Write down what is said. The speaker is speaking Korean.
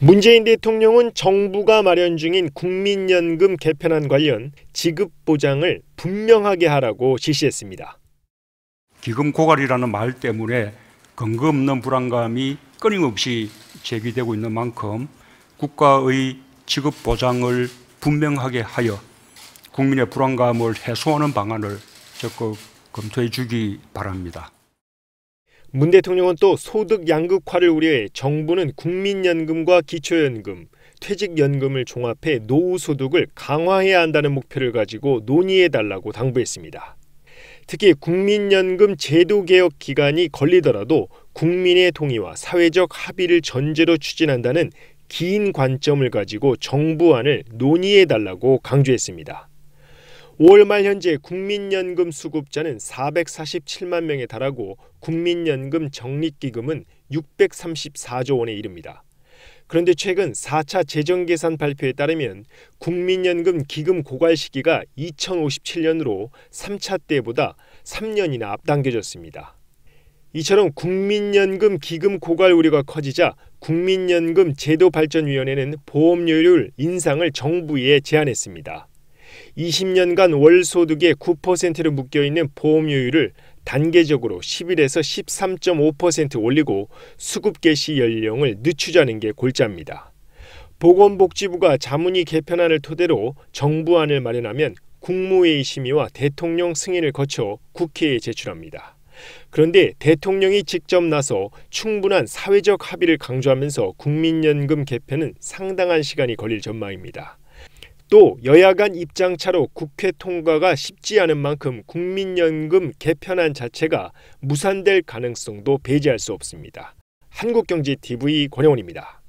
문재인 대통령은 정부가 마련 중인 국민연금 개편안 관련 지급 보장을 분명하게 하라고 지시했습니다. 기금 고갈이라는 말 때문에 근거 없는 불안감이 끊임없이 제기되고 있는 만큼 국가의 지급 보장을 분명하게 하여 국민의 불안감을 해소하는 방안을 적극 검토해 주기 바랍니다. 문 대통령은 또 소득 양극화를 우려해 정부는 국민연금과 기초연금, 퇴직연금을 종합해 노후소득을 강화해야 한다는 목표를 가지고 논의해달라고 당부했습니다. 특히 국민연금 제도 개혁 기간이 걸리더라도 국민의 동의와 사회적 합의를 전제로 추진한다는 긴 관점을 가지고 정부안을 논의해달라고 강조했습니다. 5월 말 현재 국민연금 수급자는 447만 명에 달하고 국민연금 적립기금은 634조 원에 이릅니다. 그런데 최근 4차 재정계산 발표에 따르면 국민연금 기금 고갈 시기가 2057년으로 3차 때보다 3년이나 앞당겨졌습니다. 이처럼 국민연금 기금 고갈 우려가 커지자 국민연금 제도발전위원회는 보험료율 인상을 정부에 제안했습니다. 20년간 월 소득의 9%로 묶여 있는 보험료율을 단계적으로 11에서 13.5% 올리고 수급 개시 연령을 늦추자는 게 골자입니다. 보건복지부가 자문위 개편안을 토대로 정부안을 마련하면 국무회의 심의와 대통령 승인을 거쳐 국회에 제출합니다. 그런데 대통령이 직접 나서 충분한 사회적 합의를 강조하면서 국민연금 개편은 상당한 시간이 걸릴 전망입니다. 또 여야 간 입장차로 국회 통과가 쉽지 않은 만큼 국민연금 개편안 자체가 무산될 가능성도 배제할 수 없습니다. 한국경제 TV 권영원입니다.